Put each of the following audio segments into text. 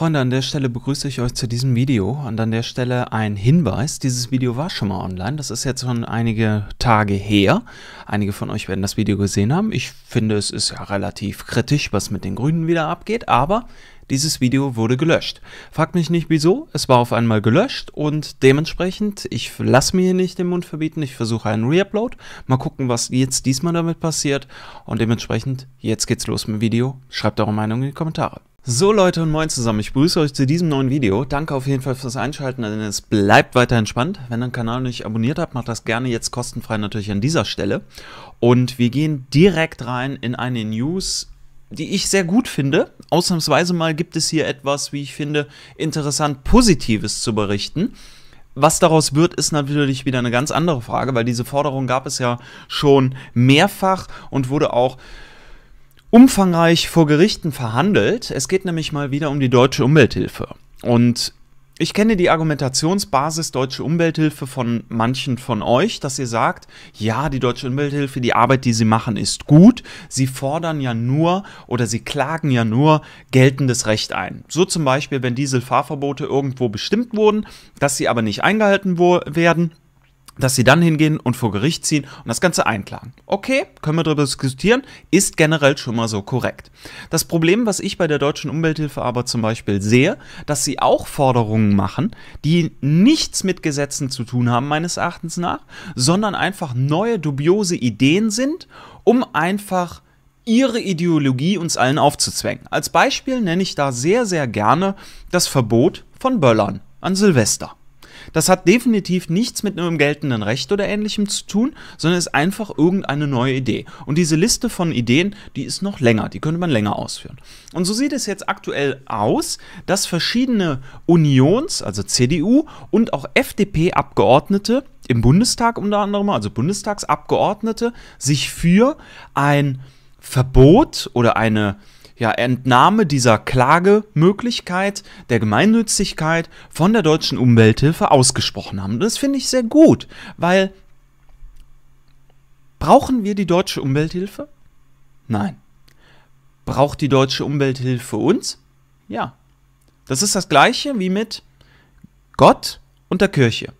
Freunde, an der Stelle begrüße ich euch zu diesem Video und an der Stelle ein Hinweis. Dieses Video war schon mal online, das ist jetzt schon einige Tage her. Einige von euch werden das Video gesehen haben. Ich finde, es ist ja relativ kritisch, was mit den Grünen wieder abgeht, aber dieses Video wurde gelöscht. Fragt mich nicht wieso, es war auf einmal gelöscht und dementsprechend, ich lasse mir hier nicht den Mund verbieten, ich versuche einen Reupload, mal gucken, was jetzt diesmal damit passiert und dementsprechend, jetzt geht's los mit dem Video, schreibt eure Meinung in die Kommentare. So Leute und moin zusammen, ich begrüße euch zu diesem neuen Video. Danke auf jeden Fall fürs Einschalten, denn es bleibt weiter entspannt. Wenn ihr den Kanal nicht abonniert habt, macht das gerne jetzt kostenfrei natürlich an dieser Stelle. Und wir gehen direkt rein in eine News, die ich sehr gut finde. Ausnahmsweise mal gibt es hier etwas, wie ich finde, interessant Positives zu berichten. Was daraus wird, ist natürlich wieder eine ganz andere Frage, weil diese Forderung gab es ja schon mehrfach und wurde auch umfangreich vor Gerichten verhandelt. Es geht nämlich mal wieder um die deutsche Umwelthilfe. Und ich kenne die Argumentationsbasis Deutsche Umwelthilfe von manchen von euch, dass ihr sagt, ja, die Deutsche Umwelthilfe, die Arbeit, die sie machen, ist gut. Sie fordern ja nur oder sie klagen ja nur geltendes Recht ein. So zum Beispiel, wenn Dieselfahrverbote irgendwo bestimmt wurden, dass sie aber nicht eingehalten werden dass sie dann hingehen und vor Gericht ziehen und das Ganze einklagen. Okay, können wir darüber diskutieren, ist generell schon mal so korrekt. Das Problem, was ich bei der deutschen Umwelthilfe aber zum Beispiel sehe, dass sie auch Forderungen machen, die nichts mit Gesetzen zu tun haben, meines Erachtens nach, sondern einfach neue dubiose Ideen sind, um einfach ihre Ideologie uns allen aufzuzwängen. Als Beispiel nenne ich da sehr, sehr gerne das Verbot von Böllern an Silvester. Das hat definitiv nichts mit einem geltenden Recht oder ähnlichem zu tun, sondern ist einfach irgendeine neue Idee. Und diese Liste von Ideen, die ist noch länger, die könnte man länger ausführen. Und so sieht es jetzt aktuell aus, dass verschiedene Unions, also CDU und auch FDP-Abgeordnete im Bundestag unter anderem, also Bundestagsabgeordnete, sich für ein Verbot oder eine ja, Entnahme dieser Klagemöglichkeit der Gemeinnützigkeit von der deutschen Umwelthilfe ausgesprochen haben. das finde ich sehr gut, weil brauchen wir die deutsche Umwelthilfe? Nein. Braucht die deutsche Umwelthilfe uns? Ja. Das ist das gleiche wie mit Gott und der Kirche.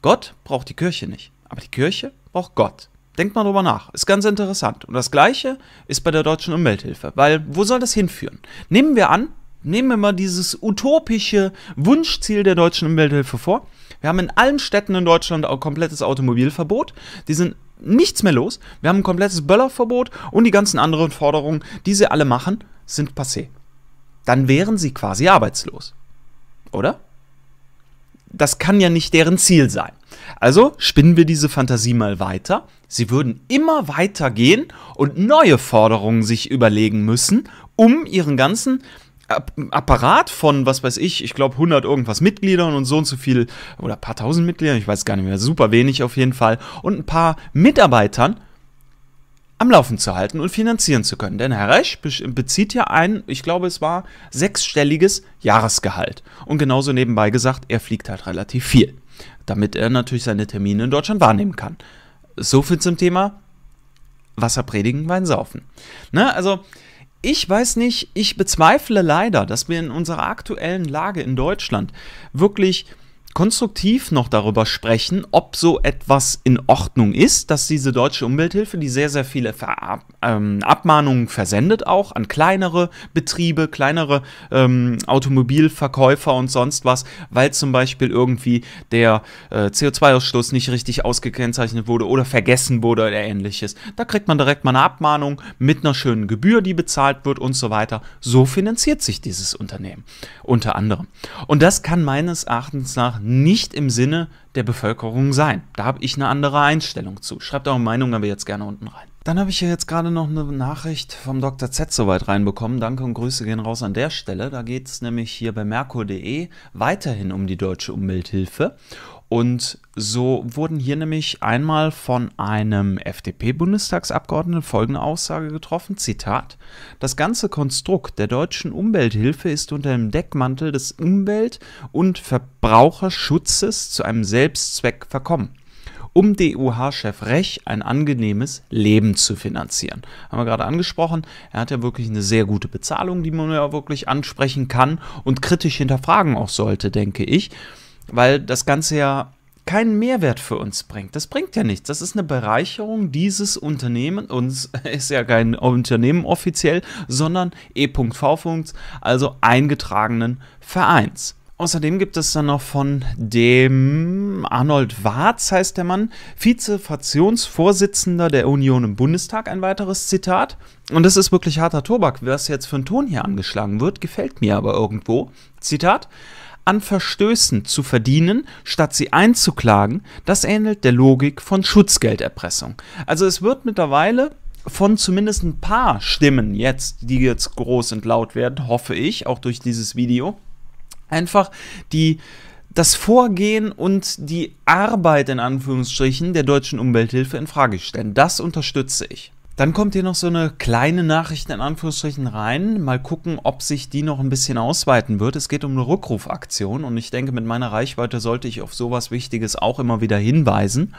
Gott braucht die Kirche nicht, aber die Kirche braucht Gott. Denkt mal drüber nach. Ist ganz interessant. Und das Gleiche ist bei der deutschen Umwelthilfe. Weil, wo soll das hinführen? Nehmen wir an, nehmen wir mal dieses utopische Wunschziel der deutschen Umwelthilfe vor. Wir haben in allen Städten in Deutschland ein komplettes Automobilverbot. Die sind nichts mehr los. Wir haben ein komplettes Böllerverbot und die ganzen anderen Forderungen, die sie alle machen, sind passé. Dann wären sie quasi arbeitslos. Oder? Das kann ja nicht deren Ziel sein. Also spinnen wir diese Fantasie mal weiter. Sie würden immer weiter gehen und neue Forderungen sich überlegen müssen, um ihren ganzen Apparat von, was weiß ich, ich glaube 100 irgendwas Mitgliedern und so und so viel oder ein paar tausend Mitgliedern, ich weiß gar nicht mehr, super wenig auf jeden Fall und ein paar Mitarbeitern am Laufen zu halten und finanzieren zu können. Denn Herr Resch bezieht ja ein, ich glaube es war, sechsstelliges Jahresgehalt. Und genauso nebenbei gesagt, er fliegt halt relativ viel damit er natürlich seine Termine in Deutschland wahrnehmen kann. So viel zum Thema Wasser predigen, Wein saufen. Ne? Also, ich weiß nicht, ich bezweifle leider, dass wir in unserer aktuellen Lage in Deutschland wirklich konstruktiv noch darüber sprechen, ob so etwas in Ordnung ist, dass diese deutsche Umwelthilfe, die sehr, sehr viele Ver ähm, Abmahnungen versendet, auch an kleinere Betriebe, kleinere ähm, Automobilverkäufer und sonst was, weil zum Beispiel irgendwie der äh, CO2-Ausstoß nicht richtig ausgekennzeichnet wurde oder vergessen wurde oder ähnliches. Da kriegt man direkt mal eine Abmahnung mit einer schönen Gebühr, die bezahlt wird und so weiter. So finanziert sich dieses Unternehmen unter anderem. Und das kann meines Erachtens nach nicht im Sinne der Bevölkerung sein. Da habe ich eine andere Einstellung zu. Schreibt eure Meinung aber jetzt gerne unten rein. Dann habe ich hier jetzt gerade noch eine Nachricht vom Dr. Z soweit reinbekommen. Danke und Grüße gehen raus an der Stelle. Da geht es nämlich hier bei merkur.de weiterhin um die deutsche Umwelthilfe. Und so wurden hier nämlich einmal von einem FDP-Bundestagsabgeordneten folgende Aussage getroffen, Zitat, das ganze Konstrukt der deutschen Umwelthilfe ist unter dem Deckmantel des Umwelt- und Verbraucherschutzes zu einem Selbstzweck verkommen um DUH-Chef Rech ein angenehmes Leben zu finanzieren. Haben wir gerade angesprochen, er hat ja wirklich eine sehr gute Bezahlung, die man ja wirklich ansprechen kann und kritisch hinterfragen auch sollte, denke ich weil das Ganze ja keinen Mehrwert für uns bringt. Das bringt ja nichts. Das ist eine Bereicherung dieses Unternehmens. Uns ist ja kein Unternehmen offiziell, sondern e.v. Funks, also eingetragenen Vereins. Außerdem gibt es dann noch von dem Arnold Warz, heißt der Mann, Vizefraktionsvorsitzender der Union im Bundestag, ein weiteres Zitat. Und das ist wirklich harter Tobak, was jetzt für ein Ton hier angeschlagen wird, gefällt mir aber irgendwo. Zitat an Verstößen zu verdienen, statt sie einzuklagen, das ähnelt der Logik von Schutzgelderpressung. Also es wird mittlerweile von zumindest ein paar Stimmen jetzt, die jetzt groß und laut werden, hoffe ich, auch durch dieses Video, einfach die das Vorgehen und die Arbeit in Anführungsstrichen der deutschen Umwelthilfe in Frage stellen. Das unterstütze ich. Dann kommt hier noch so eine kleine Nachricht in Anführungsstrichen rein. Mal gucken, ob sich die noch ein bisschen ausweiten wird. Es geht um eine Rückrufaktion und ich denke, mit meiner Reichweite sollte ich auf sowas Wichtiges auch immer wieder hinweisen.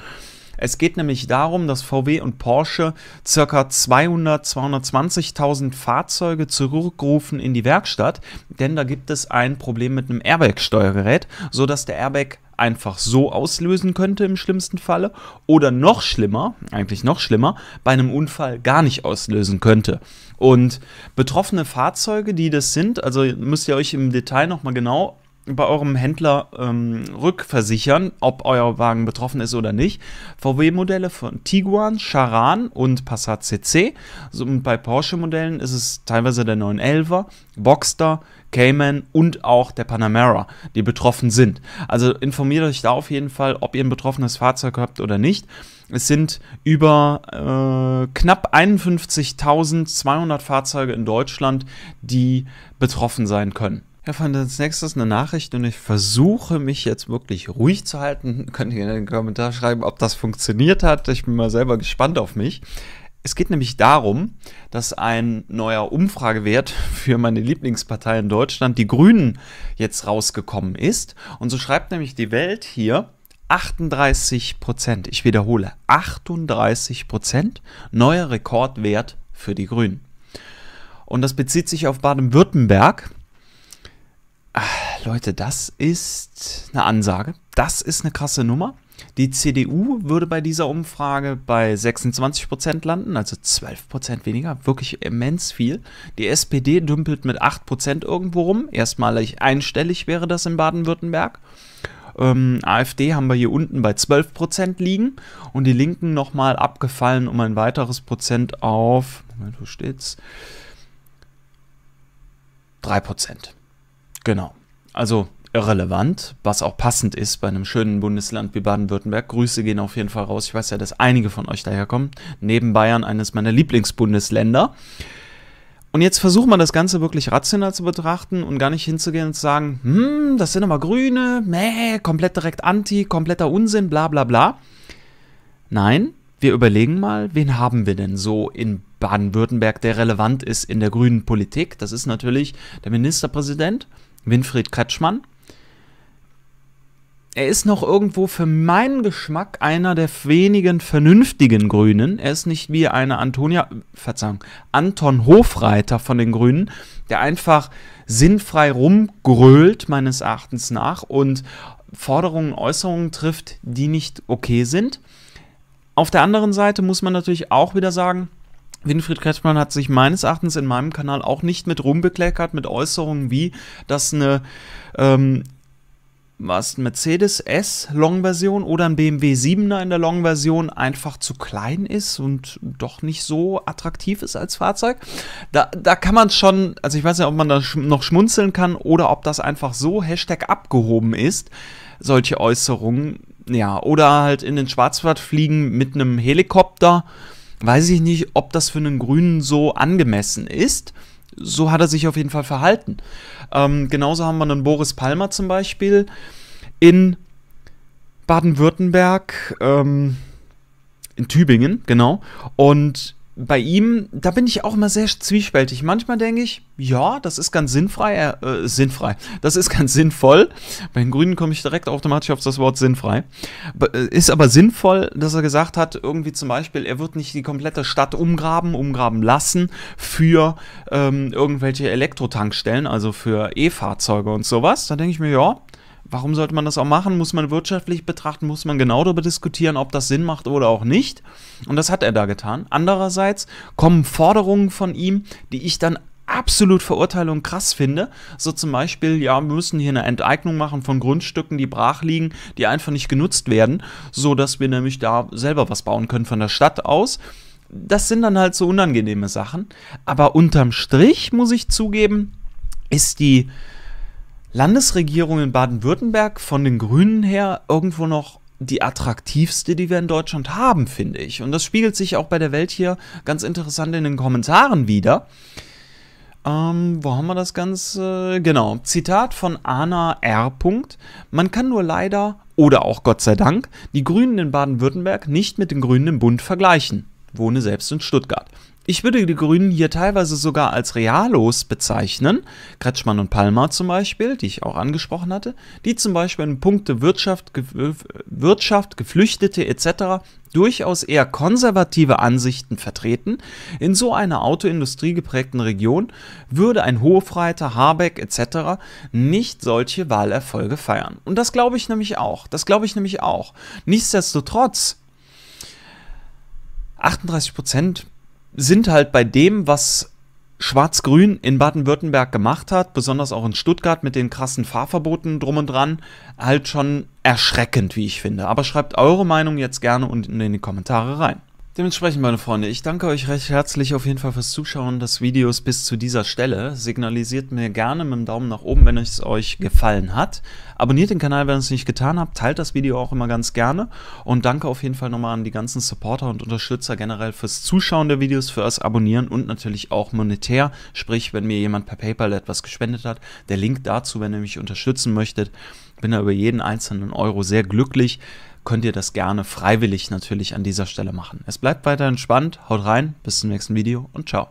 Es geht nämlich darum, dass VW und Porsche ca. 200 220.000 Fahrzeuge zurückrufen in die Werkstatt, denn da gibt es ein Problem mit einem Airbag-Steuergerät, sodass der Airbag einfach so auslösen könnte im schlimmsten Falle oder noch schlimmer, eigentlich noch schlimmer, bei einem Unfall gar nicht auslösen könnte. Und betroffene Fahrzeuge, die das sind, also müsst ihr euch im Detail nochmal genau bei eurem Händler ähm, rückversichern, ob euer Wagen betroffen ist oder nicht. VW-Modelle von Tiguan, Charan und Passat CC. So, und bei Porsche-Modellen ist es teilweise der 911er, Boxster, Cayman und auch der Panamera, die betroffen sind. Also informiert euch da auf jeden Fall, ob ihr ein betroffenes Fahrzeug habt oder nicht. Es sind über äh, knapp 51.200 Fahrzeuge in Deutschland, die betroffen sein können. Ja, fand als nächstes eine Nachricht und ich versuche mich jetzt wirklich ruhig zu halten. Könnt ihr in den Kommentar schreiben, ob das funktioniert hat. Ich bin mal selber gespannt auf mich. Es geht nämlich darum, dass ein neuer Umfragewert für meine Lieblingspartei in Deutschland, die Grünen, jetzt rausgekommen ist. Und so schreibt nämlich die Welt hier, 38 Prozent, ich wiederhole, 38 Prozent, neuer Rekordwert für die Grünen. Und das bezieht sich auf Baden-Württemberg. Ah, Leute, das ist eine Ansage. Das ist eine krasse Nummer. Die CDU würde bei dieser Umfrage bei 26% Prozent landen, also 12% Prozent weniger, wirklich immens viel. Die SPD dümpelt mit 8% Prozent irgendwo rum, erstmalig einstellig wäre das in Baden-Württemberg. Ähm, AfD haben wir hier unten bei 12% Prozent liegen und die Linken nochmal abgefallen um ein weiteres Prozent auf, Moment, wo steht's? 3%. Prozent. Genau. Also irrelevant, was auch passend ist bei einem schönen Bundesland wie Baden-Württemberg. Grüße gehen auf jeden Fall raus. Ich weiß ja, dass einige von euch daherkommen. Neben Bayern eines meiner Lieblingsbundesländer. Und jetzt versucht man das Ganze wirklich rational zu betrachten und gar nicht hinzugehen und zu sagen, hm, das sind aber Grüne, meh, komplett direkt anti, kompletter Unsinn, bla bla bla. Nein, wir überlegen mal, wen haben wir denn so in Baden-Württemberg, der relevant ist in der grünen Politik? Das ist natürlich der Ministerpräsident, Winfried Kretschmann. Er ist noch irgendwo für meinen Geschmack einer der wenigen vernünftigen Grünen. Er ist nicht wie eine Antonia, Verzeihung, Anton Hofreiter von den Grünen, der einfach sinnfrei rumgrölt, meines Erachtens nach, und Forderungen, Äußerungen trifft, die nicht okay sind. Auf der anderen Seite muss man natürlich auch wieder sagen, Winfried Kretschmann hat sich meines Erachtens in meinem Kanal auch nicht mit rumbekleckert, mit Äußerungen wie, dass eine ähm, was, Mercedes S Long-Version oder ein BMW 7er in der Long-Version einfach zu klein ist und doch nicht so attraktiv ist als Fahrzeug. Da, da kann man schon, also ich weiß nicht, ob man da noch schmunzeln kann oder ob das einfach so Hashtag abgehoben ist, solche Äußerungen. Ja, oder halt in den Schwarzwald fliegen mit einem Helikopter weiß ich nicht, ob das für einen Grünen so angemessen ist. So hat er sich auf jeden Fall verhalten. Ähm, genauso haben wir einen Boris Palmer zum Beispiel in Baden-Württemberg, ähm, in Tübingen, genau. Und bei ihm, da bin ich auch immer sehr zwiespältig. Manchmal denke ich, ja, das ist ganz sinnfrei, äh, sinnfrei, das ist ganz sinnvoll. Bei den Grünen komme ich direkt automatisch auf das Wort sinnfrei. Äh, ist aber sinnvoll, dass er gesagt hat, irgendwie zum Beispiel, er wird nicht die komplette Stadt umgraben, umgraben lassen für ähm, irgendwelche Elektrotankstellen, also für E-Fahrzeuge und sowas. Da denke ich mir, ja, Warum sollte man das auch machen? Muss man wirtschaftlich betrachten? Muss man genau darüber diskutieren, ob das Sinn macht oder auch nicht? Und das hat er da getan. Andererseits kommen Forderungen von ihm, die ich dann absolut verurteile und krass finde. So zum Beispiel, ja, wir müssen hier eine Enteignung machen von Grundstücken, die brach liegen, die einfach nicht genutzt werden, so dass wir nämlich da selber was bauen können von der Stadt aus. Das sind dann halt so unangenehme Sachen. Aber unterm Strich muss ich zugeben, ist die Landesregierung in Baden-Württemberg von den Grünen her irgendwo noch die attraktivste, die wir in Deutschland haben, finde ich. Und das spiegelt sich auch bei der Welt hier ganz interessant in den Kommentaren wieder. Ähm, wo haben wir das Ganze? Genau, Zitat von Anna R. Man kann nur leider, oder auch Gott sei Dank, die Grünen in Baden-Württemberg nicht mit den Grünen im Bund vergleichen. Wohne selbst in Stuttgart. Ich würde die Grünen hier teilweise sogar als realos bezeichnen. Kretschmann und Palmer zum Beispiel, die ich auch angesprochen hatte, die zum Beispiel in Punkte Wirtschaft, Ge Wirtschaft Geflüchtete etc. durchaus eher konservative Ansichten vertreten. In so einer Autoindustrie geprägten Region würde ein Hofreiter, Habeck etc. nicht solche Wahlerfolge feiern. Und das glaube ich nämlich auch. Das glaube ich nämlich auch. Nichtsdestotrotz 38 Prozent sind halt bei dem, was Schwarz-Grün in Baden-Württemberg gemacht hat, besonders auch in Stuttgart mit den krassen Fahrverboten drum und dran, halt schon erschreckend, wie ich finde. Aber schreibt eure Meinung jetzt gerne unten in die Kommentare rein. Dementsprechend, meine Freunde, ich danke euch recht herzlich auf jeden Fall fürs Zuschauen des Videos bis zu dieser Stelle. Signalisiert mir gerne mit dem Daumen nach oben, wenn es euch gefallen hat. Abonniert den Kanal, wenn ihr es nicht getan habt. Teilt das Video auch immer ganz gerne. Und danke auf jeden Fall nochmal an die ganzen Supporter und Unterstützer generell fürs Zuschauen der Videos, fürs Abonnieren und natürlich auch monetär. Sprich, wenn mir jemand per PayPal etwas gespendet hat. Der Link dazu, wenn ihr mich unterstützen möchtet. Bin da über jeden einzelnen Euro sehr glücklich könnt ihr das gerne freiwillig natürlich an dieser Stelle machen. Es bleibt weiter entspannt, haut rein, bis zum nächsten Video und ciao.